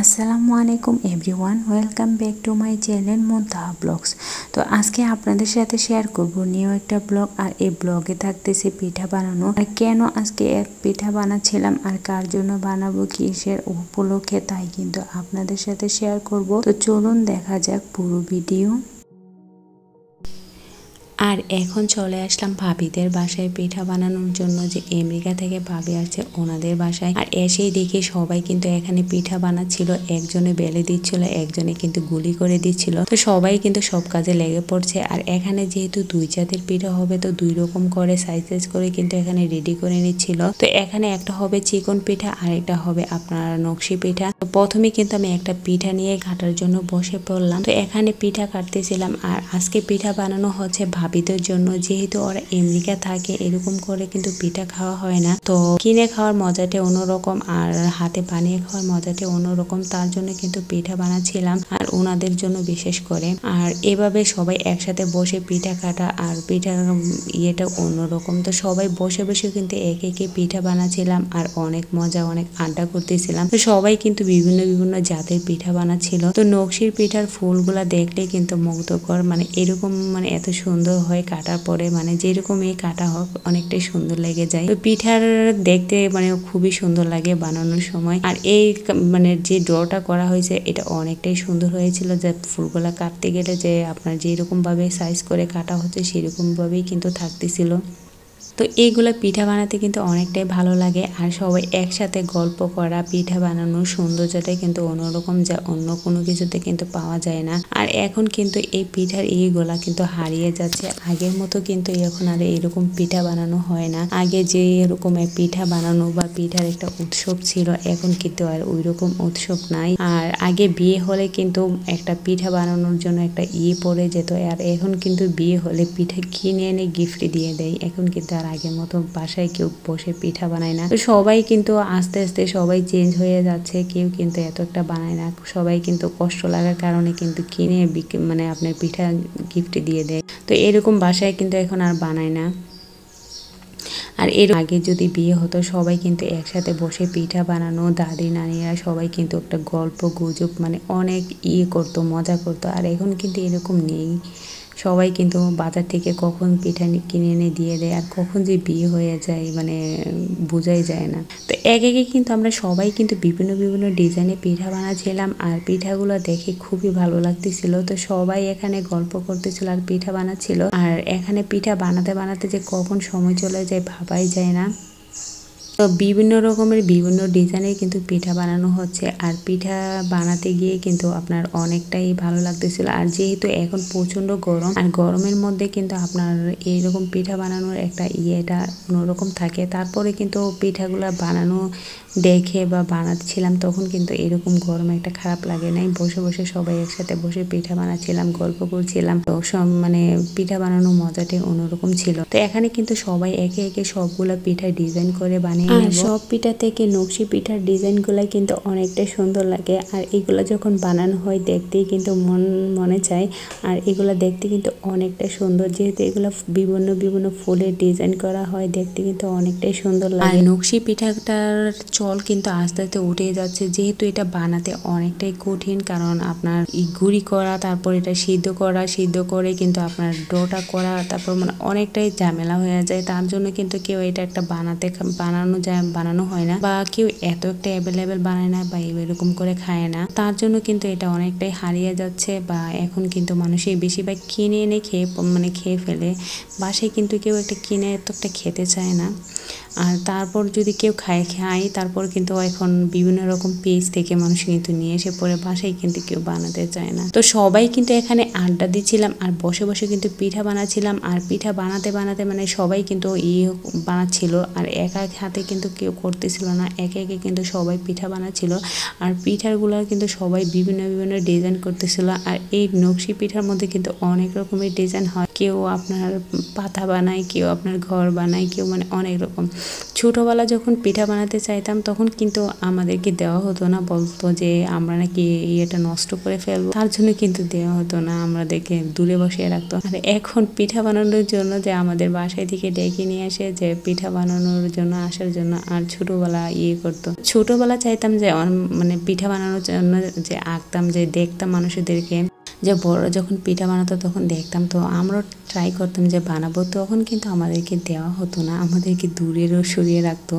আসসালামু আলাইকুম everyone welcome back to my channel Muntaha blogs তো আজকে আপনাদের সাথে শেয়ার করব নিউ একটা ব্লগ আর এই ব্লগে থাকতেছে পিঠা বানানো আর কেন আজকে এক পিঠা বানাচ্ছিলাম আর কার জন্য বানাবো কিসের উপলক্ষে তাই কিন্তু আপনাদের সাথে শেয়ার করব তো চলুন দেখা যাক পুরো ভিডিও আর এখন চলে আসলাম ভাবিদের বাসায় পিঠা বানানোর জন্য যে আমেরিকা থেকে ভাবি আসছে ওনাদের বাসায় আর এসেই দেখি সবাই কিন্তু এখানে পিঠা বানাচ্ছিল একজনে বেলে দিচ্ছিল একজনে কিন্তু গুলি করে দিচ্ছিল তো সবাই কিন্তু সব কাজে লেগে পড়ছে আর এখানে যেহেতু দুই জাতের পিঠা হবে তো দুই রকম করে সাইজ সাইজ করে কিন্তু এখানে রেডি করে নিচ্ছিল তো এখানে একটা হবে চিকন পিঠা আর একটা হবে আপনার নকশি পিঠা তো প্রথমে কিন্তু আমি একটা পিঠা নিয়ে কাটার জন্য বসে পড়লাম তো এখানে পিঠা কাটতেছিলাম আর আজকে পিঠা বানানো হচ্ছে ভাবি ভাবিদের জন্য যেহেতু ওরা আমেরিকা থাকে এরকম করে কিন্তু পিঠা খাওয়া হয় না তো কিনে খাওয়ার মজাটা অন্যরকম আর হাতে বানিয়ে খাওয়ার মজাটা অন্যরকম তার জন্য কিন্তু পিঠা বানাচ্ছিলাম আর ওনাদের জন্য বিশেষ করে আর এভাবে সবাই একসাথে বসে পিঠা কাটা আর পিঠা ইয়েটা অন্যরকম তো সবাই বসে বসে কিন্তু এক একে পিঠা বানাচ্ছিলাম আর অনেক মজা অনেক আড্ডা করতেছিলাম তো সবাই কিন্তু বিভিন্ন বিভিন্ন জাতের পিঠা বানাচ্ছিল তো নকশির পিঠার ফুলগুলা দেখলে কিন্তু মুগ্ধকর মানে এরকম মানে এত সুন্দর হয় কাটার পরে মানে যেরকমই কাটা হোক অনেকটাই সুন্দর লেগে যায় তো পিঠার দেখতে মানে খুবই সুন্দর লাগে বানানোর সময় আর এই মানে যে ড্রটা করা হয়েছে এটা অনেকটাই সুন্দর হয়েছিল যে ফুলগুলা কাটতে গেলে যে আপনার যেরকমভাবে সাইজ করে কাটা হচ্ছে সেরকমভাবেই কিন্তু থাকতেছিল তো এইগুলো পিঠা বানাতে কিন্তু অনেকটাই ভালো লাগে আর সবাই একসাথে গল্প করা পিঠা বানানোর সৌন্দর্যটাই কিন্তু অন্যরকম যা অন্য কোনো কিছুতে কিন্তু পাওয়া যায় না আর এখন কিন্তু এই পিঠার এইগুলা কিন্তু হারিয়ে যাচ্ছে আগের মতো কিন্তু এখন আর এরকম পিঠা বানানো হয় না আগে যে এরকম পিঠা বানানো বা পিঠার একটা উৎসব ছিল এখন কিন্তু আর ওই রকম উৎসব নাই আর আগে বিয়ে হলে কিন্তু একটা পিঠা বানানোর জন্য একটা ইয়ে পড়ে যেত আর এখন কিন্তু বিয়ে হলে পিঠা কিনে এনে গিফট দিয়ে দেয় এখন কিন্তু আর আগের মতো বাসায় কেউ বসে পিঠা বানায় না তো সবাই কিন্তু আস্তে আস্তে সবাই চেঞ্জ হয়ে যাচ্ছে কেউ কিন্তু এত একটা বানায় না সবাই কিন্তু কষ্ট লাগার কারণে কিন্তু কিনে মানে আপনার পিঠা গিফট দিয়ে দেয় তো এরকম বাসায় কিন্তু এখন আর বানায় না আর এর আগে যদি বিয়ে হতো সবাই কিন্তু একসাথে বসে পিঠা বানানো দাদি নানিরা সবাই কিন্তু একটা গল্প গুজব মানে অনেক ইয়ে করতো মজা করতো আর এখন কিন্তু এরকম নেই সবাই কিন্তু বাজার থেকে কখন পিঠা কিনে এনে দিয়ে দেয় আর কখন যে বিয়ে হয়ে যায় মানে বোঝাই যায় না তো এক একে কিন্তু আমরা সবাই কিন্তু বিভিন্ন বিভিন্ন ডিজাইনে পিঠা বানাচ্ছিলাম আর পিঠাগুলো দেখে খুবই ভালো লাগতেছিল তো সবাই এখানে গল্প করতেছিল আর পিঠা বানাচ্ছিল আর এখানে পিঠা বানাতে বানাতে যে কখন সময় চলে যায় ভাবাই যায় না বিভিন্ন রকমের বিভিন্ন ডিজাইনের কিন্তু পিঠা বানানো হচ্ছে আর পিঠা বানাতে গিয়ে কিন্তু আপনার অনেকটাই ভালো লাগতেছিল আর যেহেতু এখন প্রচন্ড গরম আর গরমের মধ্যে কিন্তু আপনার এইরকম পিঠা বানানোর একটা ইয়েটা অন্যরকম থাকে তারপরে কিন্তু পিঠাগুলো বানানো দেখে বা বানাচ্ছিলাম তখন কিন্তু এরকম গরম একটা খারাপ লাগে নাই বসে বসে সবাই একসাথে বসে পিঠা বানাচ্ছিলাম গল্প করছিলাম তো সব মানে পিঠা বানানোর মজাটাই অন্যরকম ছিল তো এখানে কিন্তু সবাই একে একে সবগুলো পিঠা ডিজাইন করে বানিয়ে আর সব পিঠা থেকে নকশি পিঠার ডিজাইনগুলো কিন্তু অনেকটা সুন্দর লাগে আর এগুলো যখন বানানো হয় দেখতেই কিন্তু মন মনে চায় আর এগুলো দেখতে কিন্তু অনেকটা সুন্দর যেহেতু এগুলো বিভিন্ন বিভিন্ন ফুলের ডিজাইন করা হয় দেখতে কিন্তু অনেকটাই সুন্দর লাগে আর নকশি পিঠাটার চল কিন্তু আস্তে আস্তে উঠে যাচ্ছে যেহেতু এটা বানাতে অনেকটাই কঠিন কারণ আপনার গুড়ি করা তারপর এটা সিদ্ধ করা সিদ্ধ করে কিন্তু আপনার ডোটা করা তারপর মানে অনেকটাই ঝামেলা হয়ে যায় তার জন্য কিন্তু কেউ এটা একটা বানাতে বানানো কখনো যা বানানো হয় না বা কেউ এত একটা অ্যাভেলেবেল বানায় না বা এরকম করে খায় না তার জন্য কিন্তু এটা অনেকটাই হারিয়ে যাচ্ছে বা এখন কিন্তু মানুষে বেশিরভাগ কিনে এনে খেয়ে মানে খেয়ে ফেলে বাসায় কিন্তু কেউ একটা কিনে এত একটা খেতে চায় না আর তারপর যদি কেউ খায় খায় তারপর কিন্তু এখন বিভিন্ন রকম পেজ থেকে মানুষ কিন্তু নিয়ে এসে পরে বাসায় কিন্তু কেউ বানাতে চায় না তো সবাই কিন্তু এখানে আড্ডা দিচ্ছিলাম আর বসে বসে কিন্তু পিঠা বানাচ্ছিলাম আর পিঠা বানাতে বানাতে মানে সবাই কিন্তু ইয়ে বানাচ্ছিল আর এক এক হাতে কিন্তু কেউ করতেছিল না একে একে কিন্তু সবাই পিঠা বানাচ্ছিল আর পিঠারগুলো কিন্তু সবাই বিভিন্ন বিভিন্ন ডিজাইন করতেছিল আর এই নকশি পিঠার মধ্যে কিন্তু অনেক রকমের ডিজাইন হয় কেউ আপনার পাতা বানায় কেউ আপনার ঘর বানায় কেউ মানে অনেক রকম ছোটোবেলা যখন পিঠা বানাতে চাইতাম তখন কিন্তু আমাদেরকে দেওয়া হতো না বলতো যে আমরা নাকি ইয়েটা নষ্ট করে ফেলবো তার জন্য কিন্তু দেওয়া হতো না আমাদেরকে দূরে বসিয়ে রাখতো আর এখন পিঠা বানানোর জন্য যে আমাদের বাসায় থেকে ডেকে নিয়ে আসে যে পিঠা বানানোর জন্য আসার জন্য আর ছোটোবেলা ইয়ে করতো ছোটোবেলা চাইতাম যে মানে পিঠা বানানোর জন্য যে আঁকতাম যে দেখতাম মানুষদেরকে যে বড় যখন পিঠা বানাতো তখন দেখতাম তো আমরাও ট্রাই করতাম যে বানাবো তখন কিন্তু আমাদেরকে দেওয়া হতো না আমাদেরকে দূরের এগুলো সরিয়ে রাখতো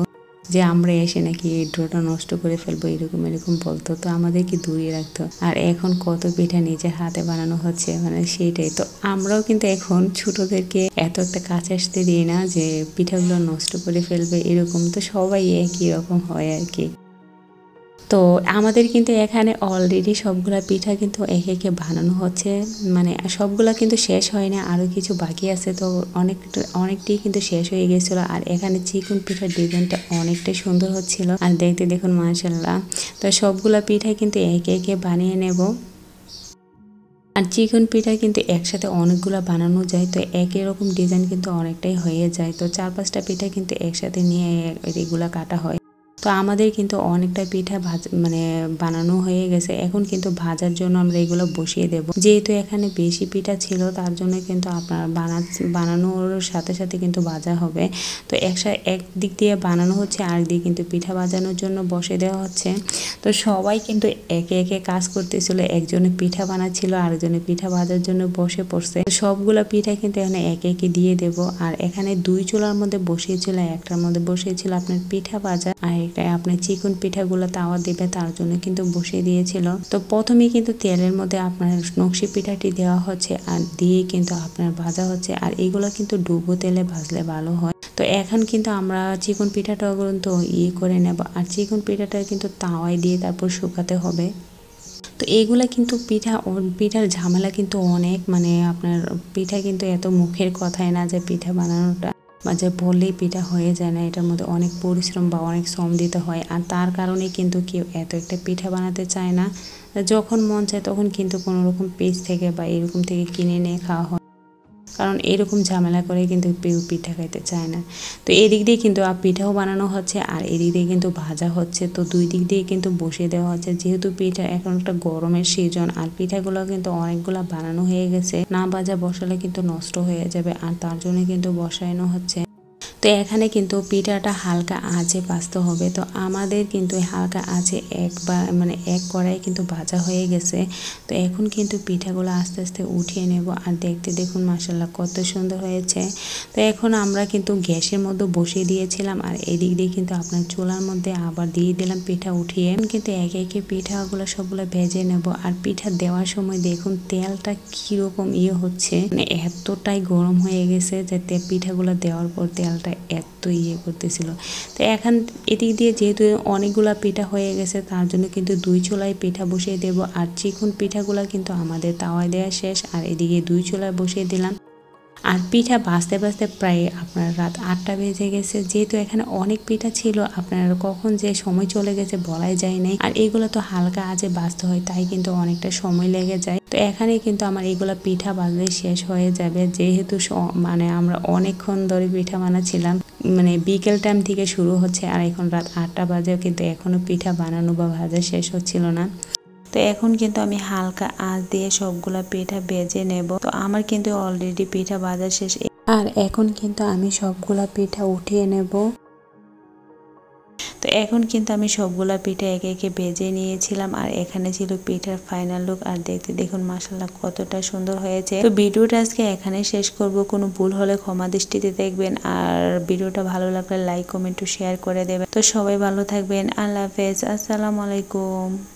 যে আমরা এসে নাকি এই ড্রোটা নষ্ট করে ফেলবো এরকম এরকম বলতো তো আমাদেরকে দূরিয়ে রাখতো আর এখন কত পিঠা নিজে হাতে বানানো হচ্ছে মানে সেইটাই তো আমরাও কিন্তু এখন ছোটদেরকে এত একটা কাছে আসতে দিই না যে পিঠাগুলো নষ্ট করে ফেলবে এরকম তো সবাই একই রকম হয় আর কি তো আমাদের কিন্তু এখানে অলরেডি সবগুলা পিঠা কিন্তু একে একে বানানো হচ্ছে মানে সবগুলা কিন্তু শেষ হয় না আরও কিছু বাকি আছে তো অনেক অনেকটাই কিন্তু শেষ হয়ে গেছিলো আর এখানে চিকন পিঠার ডিজাইনটা অনেকটাই সুন্দর হচ্ছিল আর দেখতে দেখুন মার্শাল্লাহ তো সবগুলা পিঠা কিন্তু একে একে বানিয়ে নেব আর চিকন পিঠা কিন্তু একসাথে অনেকগুলো বানানো যায় তো একই রকম ডিজাইন কিন্তু অনেকটাই হয়ে যায় তো চার পাঁচটা পিঠা কিন্তু একসাথে নিয়ে এগুলা কাটা হয় তো আমাদের কিন্তু অনেকটা পিঠা ভাজা মানে বানানো হয়ে গেছে এখন কিন্তু ভাজার জন্য আমরা এগুলো বসিয়ে দেব যেহেতু এখানে বেশি পিঠা ছিল তার জন্য কিন্তু আপনার বানা বানানোর সাথে সাথে কিন্তু ভাজা হবে তো একসাথে এক দিক দিয়ে বানানো হচ্ছে আর দিক কিন্তু পিঠা বাজানোর জন্য বসে দেওয়া হচ্ছে তো সবাই কিন্তু একে একে কাজ করতেছিল একজনে পিঠা বানাচ্ছিল আরেকজনে পিঠা ভাজার জন্য বসে পড়ছে সবগুলো পিঠা কিন্তু এখানে একে একে দিয়ে দেব আর এখানে দুই চুলার মধ্যে বসিয়েছিল একটার মধ্যে বসিয়েছিল আপনার পিঠা ভাজা আর খানিকটাই আপনি চিকন পিঠাগুলো তাওয়া দেবে তার জন্য কিন্তু বসিয়ে দিয়েছিল তো প্রথমে কিন্তু তেলের মধ্যে আপনার নকশি পিঠাটি দেওয়া হচ্ছে আর দিয়ে কিন্তু আপনার ভাজা হচ্ছে আর এগুলো কিন্তু ডুবো তেলে ভাজলে ভালো হয় তো এখন কিন্তু আমরা চিকন পিঠাটা গ্রন্ত ইয়ে করে নেব আর চিকন পিঠাটা কিন্তু তাওয়ায় দিয়ে তারপর শুকাতে হবে তো এগুলা কিন্তু পিঠা পিঠার ঝামেলা কিন্তু অনেক মানে আপনার পিঠা কিন্তু এত মুখের কথাই না যে পিঠা বানানোটা মাঝে বললেই পিঠা হয়ে যায় না এটার মধ্যে অনেক পরিশ্রম বা অনেক শ্রম দিতে হয় আর তার কারণে কিন্তু কেউ এত একটা পিঠা বানাতে চায় না যখন মন চায় তখন কিন্তু কোনো রকম পেজ থেকে বা এরকম থেকে কিনে নিয়ে খাওয়া হয় কারণ এরকম ঝামেলা করে কিন্তু কেউ পিঠা খাইতে চায় না তো এদিক দিয়ে কিন্তু পিঠাও বানানো হচ্ছে আর এদিক দিয়ে কিন্তু ভাজা হচ্ছে তো দুই দিক দিয়ে কিন্তু বসিয়ে দেওয়া হচ্ছে যেহেতু পিঠা এখন একটা গরমের সিজন আর পিঠাগুলো কিন্তু অনেকগুলো বানানো হয়ে গেছে না ভাজা বসালে কিন্তু নষ্ট হয়ে যাবে আর তার জন্য কিন্তু বসানো হচ্ছে তো এখানে কিন্তু পিঠাটা হালকা আঁচে বাঁচতে হবে তো আমাদের কিন্তু হালকা আঁচে এক বা মানে এক কড়াই কিন্তু ভাজা হয়ে গেছে তো এখন কিন্তু পিঠাগুলো আস্তে আস্তে উঠিয়ে নেব আর দেখতে দেখুন মাসাল্লাহ কত সুন্দর হয়েছে তো এখন আমরা কিন্তু গ্যাসের মধ্যে বসিয়ে দিয়েছিলাম আর এদিক দিয়ে কিন্তু আপনার চুলার মধ্যে আবার দিয়ে দিলাম পিঠা উঠিয়ে কিন্তু একে একে পিঠাগুলো সবগুলো ভেজে নেব আর পিঠা দেওয়ার সময় দেখুন তেলটা কীরকম ইয়ে হচ্ছে মানে এতটাই গরম হয়ে গেছে যাতে পিঠাগুলো দেওয়ার পর তেলটা এত ইয়ে করতেছিল তো এখন এদিক দিয়ে যেহেতু অনেকগুলা পিঠা হয়ে গেছে তার জন্য কিন্তু দুই চুলায় পিঠা বসিয়ে দেব আর চিকুন পিঠাগুলা কিন্তু আমাদের তাওয়ায় দেওয়া শেষ আর এদিকে দুই চুলায় বসিয়ে দিলাম আর পিঠা বাঁচতে বাঁচতে প্রায় আপনার রাত আটটা বেজে গেছে যেহেতু এখানে অনেক পিঠা ছিল আপনার কখন যে সময় চলে গেছে বলাই যায় নাই আর এগুলো তো হালকা আজে বাঁচতে হয় তাই কিন্তু অনেকটা সময় লেগে যায় তো এখানে কিন্তু আমার এগুলো পিঠা বাজলে শেষ হয়ে যাবে যেহেতু মানে আমরা অনেকক্ষণ ধরে পিঠা বানাচ্ছিলাম মানে বিকেল টাইম থেকে শুরু হচ্ছে আর এখন রাত আটটা বাজেও কিন্তু এখনও পিঠা বানানো বা ভাজা শেষ হচ্ছিল না তো এখন কিন্তু আমি হালকা আঁচ দিয়ে সবগুলা পিঠা বেজে নেব তো আমার কিন্তু অলরেডি পিঠা বাজার শেষ আর এখন কিন্তু আমি সবগুলা পিঠা উঠিয়ে নেব তো এখন কিন্তু আমি সবগুলা পিঠা একে একে বেজে নিয়েছিলাম আর এখানে ছিল পিঠার ফাইনাল লুক আর দেখতে দেখুন মাসাল্লাহ কতটা সুন্দর হয়েছে তো ভিডিওটা আজকে এখানে শেষ করব কোনো ভুল হলে ক্ষমা দৃষ্টিতে দেখবেন আর ভিডিওটা ভালো লাগলে লাইক কমেন্ট শেয়ার করে দেবেন তো সবাই ভালো থাকবেন আল্লাহ হাফেজ আসসালামু আলাইকুম